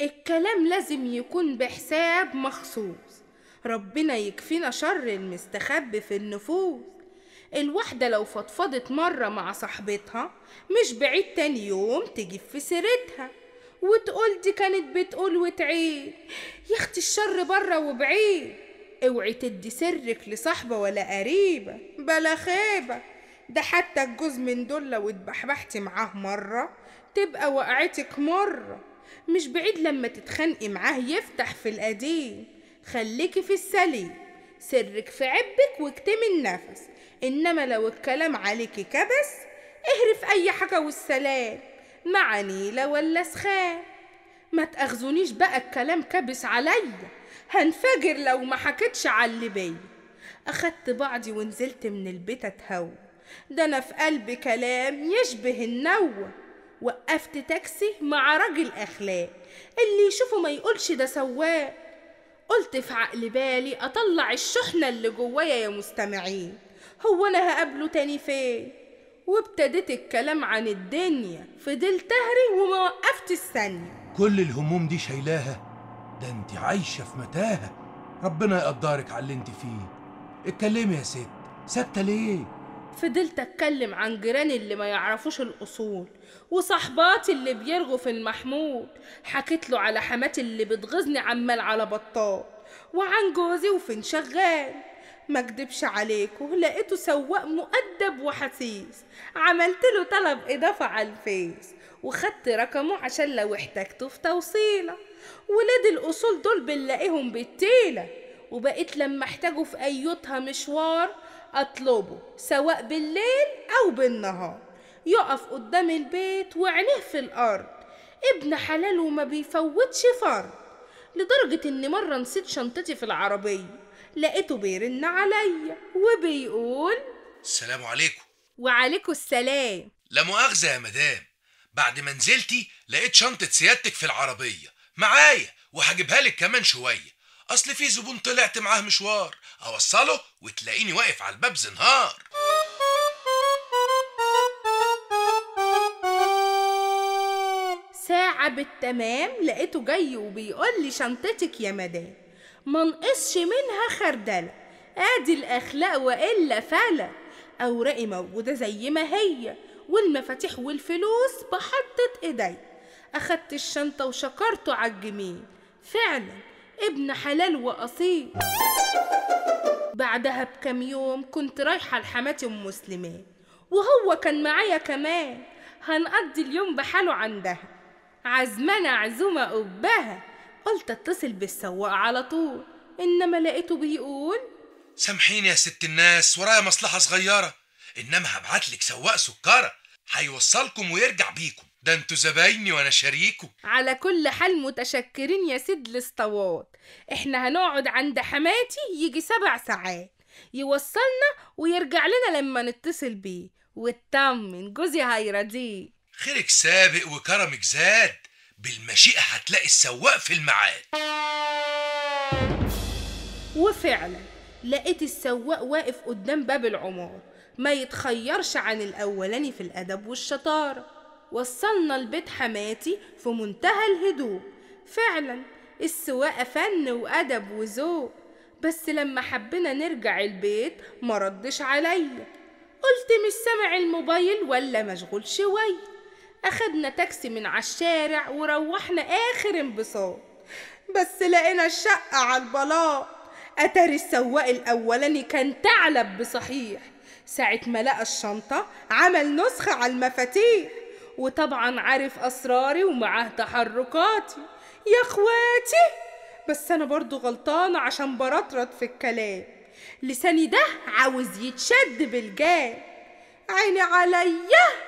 الكلام لازم يكون بحساب مخصوص ربنا يكفينا شر المستخبي في النفوس الواحدة لو فضفضت مرة مع صاحبتها مش بعيد تاني يوم تجيب في سيرتها وتقول دي كانت بتقول وتعيد يا اختي الشر بره وبعيد اوعي تدي سرك لصاحبة ولا قريبة بلا خيبة ده حتى الجوز من دول لو اتبحبحتي معاه مرة تبقى وقعتك مره مش بعيد لما تتخانقي معاه يفتح في القديم خليكي في السليم سرك في عبك واكتم النفس انما لو الكلام عليكي كبس اهرف اي حاجه والسلام مع نيله ولا سخان ما تاخذونيش بقى الكلام كبس عليا هنفجر لو ما حكيتش على اللي بيا اخدت بعضي ونزلت من البيت اتهوى ده انا في قلبي كلام يشبه النوى وقفت تاكسي مع راجل أخلاق اللي يشوفه ما يقولش ده سواق قلت في عقل بالي أطلع الشحنة اللي جوايا يا مستمعين هو أنا هقابله تاني فين وابتديت الكلام عن الدنيا فضلت أهري وما وقفت الثانية كل الهموم دي شايلاها ده انت عايشة في متاهة ربنا يقدرك على اللي انت فيه اتكلمي يا ست ساكتة ليه فضلت اتكلم عن جيراني اللي ما يعرفوش الاصول وصحباتي اللي بيرغوا في المحمول حكيت له على حماتي اللي بتغيظني عمال على بطال وعن جوزي وفين شغال ما اكدبش عليكوا لقيته سواق مؤدب وحسيس عملت له طلب اضافه على الفيس وخدت رقمه عشان لو احتجته في توصيله ولاد الاصول دول بنلاقيهم بالتيله وبقيت لما احتاجه في ايوتها مشوار أطلبه سواء بالليل أو بالنهار يقف قدام البيت وعينيه في الأرض ابن حلال وما بيفوتش فرد لدرجة إن مرة نسيت شنطتي في العربية لقيته بيرن عليا وبيقول السلام عليكم وعليكم السلام لا مؤاخذة يا مدام بعد ما نزلتي لقيت شنطة سيادتك في العربية معايا وهجيبها لك كمان شوية اصل في زبون طلعت معاه مشوار اوصله وتلاقيني واقف على الباب زنهار ساعة بالتمام لقيته جاي وبيقول لي شنطتك يا مدام ما نقصش منها خردلة ادي الاخلاق والا فلا اوراقي موجودة زي ما هي والمفاتيح والفلوس بحطت ايدي اخدت الشنطة وشكرته على الجميل فعلا ابن حلال وأصيل بعدها بكم يوم كنت رايحة لحماتي أم مسلمة وهو كان معايا كمان هنقضي اليوم بحاله عندها عزمنا عزومة أبها قلت اتصل بالسواق على طول إنما لقيته بيقول سامحيني يا ست الناس ورايا مصلحة صغيرة إنما هبعتلك سواق سكارة هيوصلكم ويرجع بيكم ده انتوا زبايني وانا شريكه على كل حال متشكرين يا سيد الاسطوات احنا هنقعد عند حماتي يجي سبع ساعات يوصلنا ويرجع لنا لما نتصل بيه واطمن جوزي هيرضيه خيرك سابق وكرمك زاد بالمشيئة هتلاقي السواق في الميعاد وفعلا لقيت السواق واقف قدام باب العمار ما يتخيرش عن الأولاني في الأدب والشطارة وصلنا البيت حماتي في منتهى الهدوء فعلا السواقة فن وأدب وذوق بس لما حبينا نرجع البيت مردش عليا قلت مش سامع الموبايل ولا مشغول شوية أخدنا تاكسي من على الشارع وروحنا آخر انبساط بس لقينا الشقة على البلاط أتاري السواق الأولاني كان تعلب بصحيح ساعة ما لقى الشنطة عمل نسخة على المفاتيح وطبعا عارف أسراري ومعاه تحركاتي يا اخواتي بس أنا برضو غلطانة عشان برطرط في الكلام لساني ده عاوز يتشد بالجاه عيني عليا